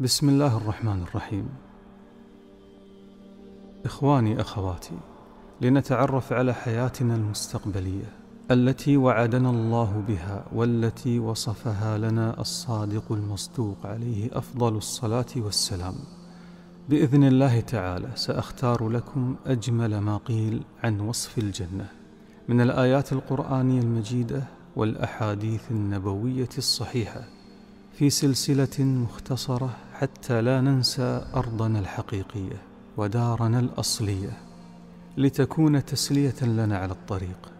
بسم الله الرحمن الرحيم إخواني أخواتي لنتعرف على حياتنا المستقبلية التي وعدنا الله بها والتي وصفها لنا الصادق المصدوق عليه أفضل الصلاة والسلام بإذن الله تعالى سأختار لكم أجمل ما قيل عن وصف الجنة من الآيات القرآنية المجيدة والأحاديث النبوية الصحيحة في سلسلة مختصرة حتى لا ننسى ارضنا الحقيقيه ودارنا الاصليه لتكون تسليه لنا على الطريق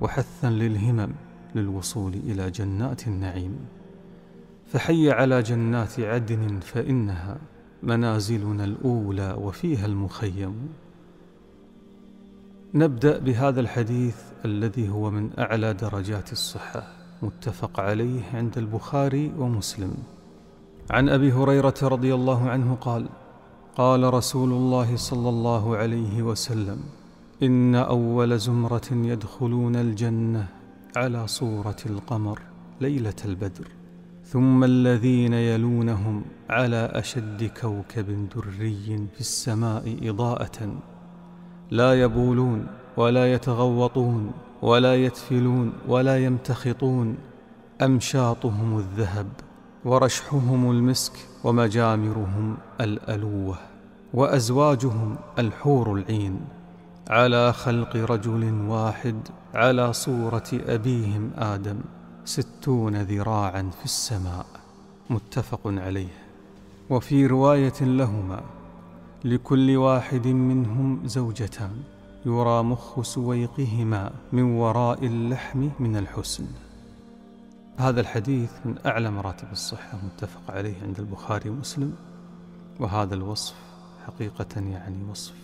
وحثا للهمم للوصول الى جنات النعيم فحي على جنات عدن فانها منازلنا الاولى وفيها المخيم نبدا بهذا الحديث الذي هو من اعلى درجات الصحه متفق عليه عند البخاري ومسلم عن ابي هريره رضي الله عنه قال قال رسول الله صلى الله عليه وسلم ان اول زمره يدخلون الجنه على صوره القمر ليله البدر ثم الذين يلونهم على اشد كوكب دري في السماء اضاءه لا يبولون ولا يتغوطون ولا يتفلون ولا يمتخطون امشاطهم الذهب ورشحهم المسك ومجامرهم الالوه وازواجهم الحور العين على خلق رجل واحد على صوره ابيهم ادم ستون ذراعا في السماء متفق عليه وفي روايه لهما لكل واحد منهم زوجتان يرى مخ سويقهما من وراء اللحم من الحسن هذا الحديث من أعلى مراتب الصحة متفق عليه عند البخاري ومسلم وهذا الوصف حقيقة يعني وصف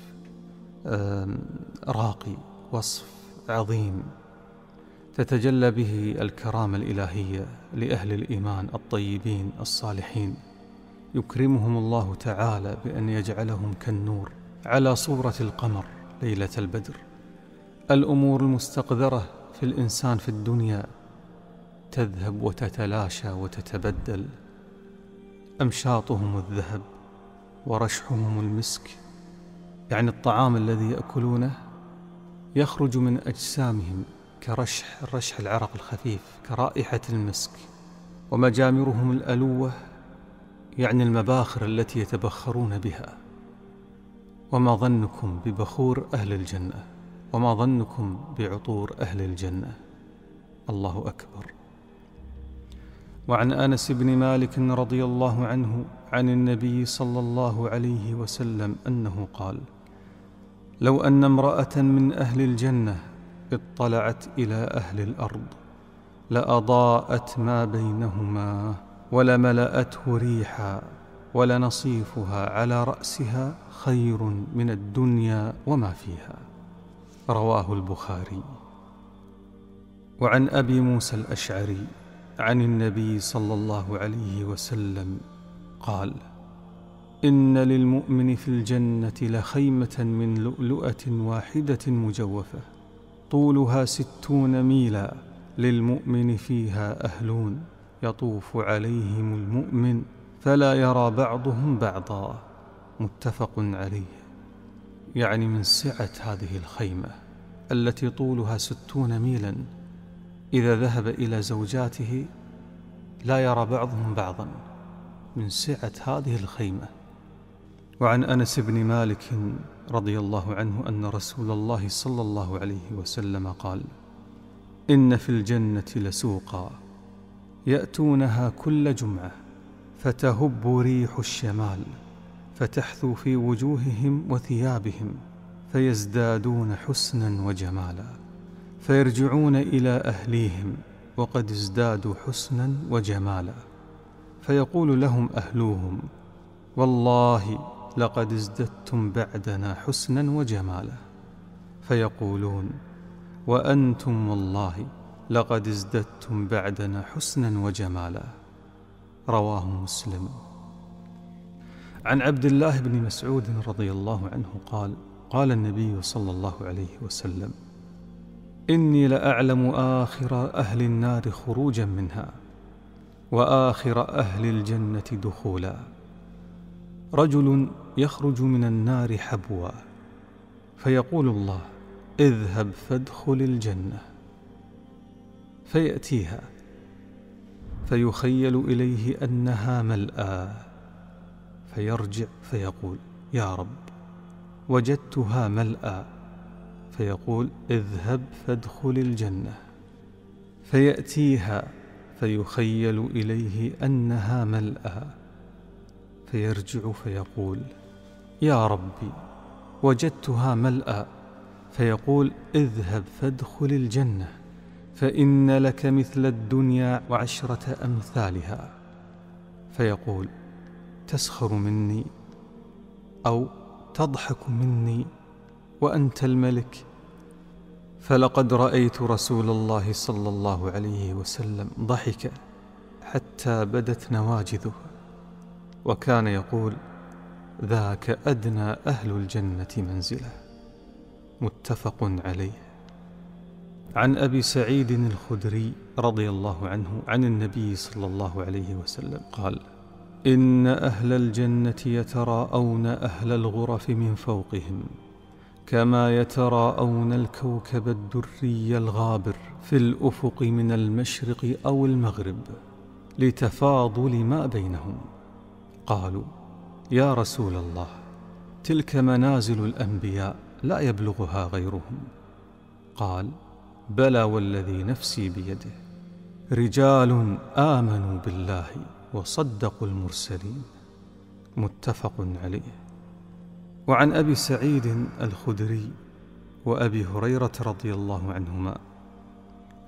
راقي وصف عظيم تتجلى به الكرامة الإلهية لأهل الإيمان الطيبين الصالحين يكرمهم الله تعالى بأن يجعلهم كالنور على صورة القمر ليلة البدر الأمور المستقذرة في الإنسان في الدنيا تذهب وتتلاشى وتتبدل امشاطهم الذهب ورشحهم المسك يعني الطعام الذي ياكلونه يخرج من اجسامهم كرشح رشح العرق الخفيف كرائحه المسك ومجامرهم الالوه يعني المباخر التي يتبخرون بها وما ظنكم ببخور اهل الجنه وما ظنكم بعطور اهل الجنه الله اكبر وعن انس بن مالك رضي الله عنه عن النبي صلى الله عليه وسلم انه قال لو ان امراه من اهل الجنه اطلعت الى اهل الارض لاضاءت ما بينهما ولملاته ريحا ولنصيفها على راسها خير من الدنيا وما فيها رواه البخاري وعن ابي موسى الاشعري عن النبي صلى الله عليه وسلم قال إن للمؤمن في الجنة لخيمة من لؤلؤة واحدة مجوفة طولها ستون ميلا للمؤمن فيها أهلون يطوف عليهم المؤمن فلا يرى بعضهم بعضا متفق عليه يعني من سعة هذه الخيمة التي طولها ستون ميلاً إذا ذهب إلى زوجاته لا يرى بعضهم بعضا من سعة هذه الخيمة وعن أنس بن مالك رضي الله عنه أن رسول الله صلى الله عليه وسلم قال إن في الجنة لسوقا يأتونها كل جمعة فتهب ريح الشمال فتحثو في وجوههم وثيابهم فيزدادون حسنا وجمالا فيرجعون الى اهليهم وقد ازدادوا حسنا وجمالا فيقول لهم اهلوهم والله لقد ازددتم بعدنا حسنا وجمالا فيقولون وانتم والله لقد ازددتم بعدنا حسنا وجمالا رواه مسلم عن عبد الله بن مسعود رضي الله عنه قال قال النبي صلى الله عليه وسلم إني لأعلم آخر أهل النار خروجا منها وآخر أهل الجنة دخولا رجل يخرج من النار حبوا فيقول الله اذهب فادخل الجنة فيأتيها فيخيل إليه أنها ملأى فيرجع فيقول يا رب وجدتها ملأى فيقول اذهب فادخل الجنة فيأتيها فيخيل إليه أنها ملأى فيرجع فيقول يا ربي وجدتها ملأى فيقول اذهب فادخل الجنة فإن لك مثل الدنيا وعشرة أمثالها فيقول تسخر مني أو تضحك مني وانت الملك فلقد رايت رسول الله صلى الله عليه وسلم ضحك حتى بدت نواجذه وكان يقول ذاك ادنى اهل الجنه منزله متفق عليه عن ابي سعيد الخدري رضي الله عنه عن النبي صلى الله عليه وسلم قال ان اهل الجنه يتراءون اهل الغرف من فوقهم كما يتراءون الكوكب الدري الغابر في الافق من المشرق او المغرب لتفاضل ما بينهم قالوا يا رسول الله تلك منازل الانبياء لا يبلغها غيرهم قال بلى والذي نفسي بيده رجال امنوا بالله وصدقوا المرسلين متفق عليه وعن ابي سعيد الخدري وابي هريره رضي الله عنهما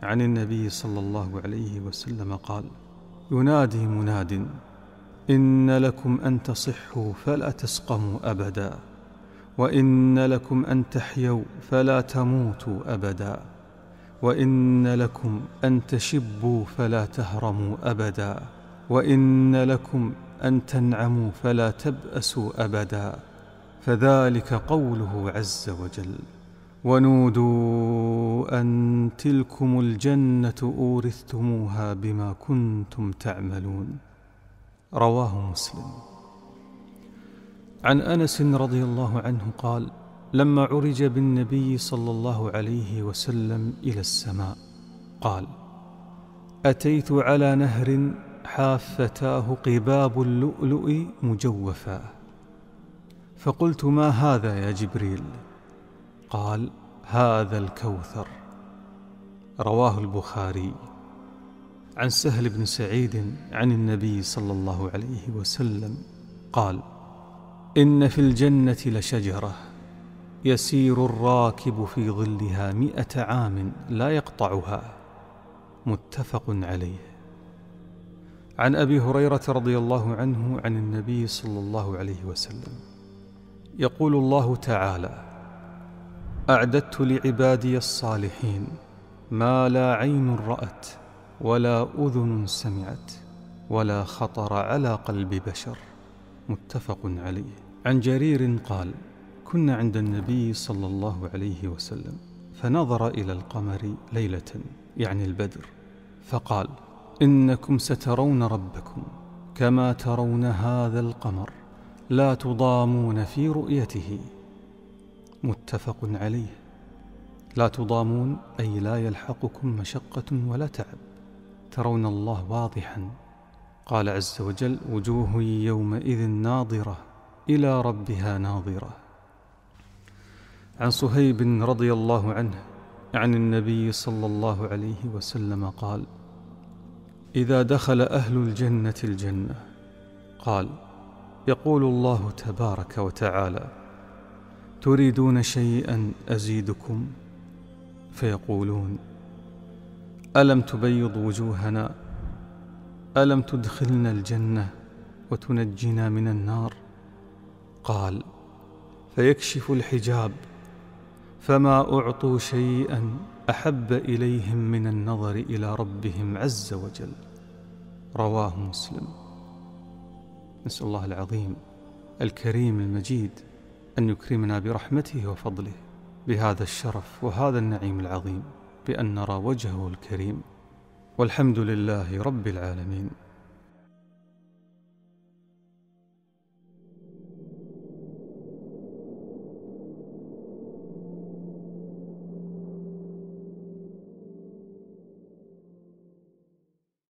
عن النبي صلى الله عليه وسلم قال ينادي مناد ان لكم ان تصحوا فلا تسقموا ابدا وان لكم ان تحيوا فلا تموتوا ابدا وان لكم ان تشبوا فلا تهرموا ابدا وان لكم ان تنعموا فلا تباسوا ابدا فذلك قوله عز وجل ونودوا ان تلكم الجنه اورثتموها بما كنتم تعملون رواه مسلم عن انس رضي الله عنه قال لما عرج بالنبي صلى الله عليه وسلم الى السماء قال اتيت على نهر حافتاه قباب اللؤلؤ مجوفاه فقلت ما هذا يا جبريل قال هذا الكوثر رواه البخاري عن سهل بن سعيد عن النبي صلى الله عليه وسلم قال ان في الجنه لشجره يسير الراكب في ظلها مئه عام لا يقطعها متفق عليه عن ابي هريره رضي الله عنه عن النبي صلى الله عليه وسلم يقول الله تعالى اعددت لعبادي الصالحين ما لا عين رات ولا اذن سمعت ولا خطر على قلب بشر متفق عليه عن جرير قال كنا عند النبي صلى الله عليه وسلم فنظر الى القمر ليله يعني البدر فقال انكم سترون ربكم كما ترون هذا القمر لا تضامون في رؤيته متفق عليه لا تضامون اي لا يلحقكم مشقه ولا تعب ترون الله واضحا قال عز وجل وجوه يومئذ ناظره الى ربها ناظره عن صهيب رضي الله عنه عن النبي صلى الله عليه وسلم قال اذا دخل اهل الجنه الجنه قال يقول الله تبارك وتعالى تريدون شيئا ازيدكم فيقولون الم تبيض وجوهنا الم تدخلنا الجنه وتنجينا من النار قال فيكشف الحجاب فما اعطوا شيئا احب اليهم من النظر الى ربهم عز وجل رواه مسلم نسأل الله العظيم الكريم المجيد أن يكرمنا برحمته وفضله بهذا الشرف وهذا النعيم العظيم بأن نرى وجهه الكريم والحمد لله رب العالمين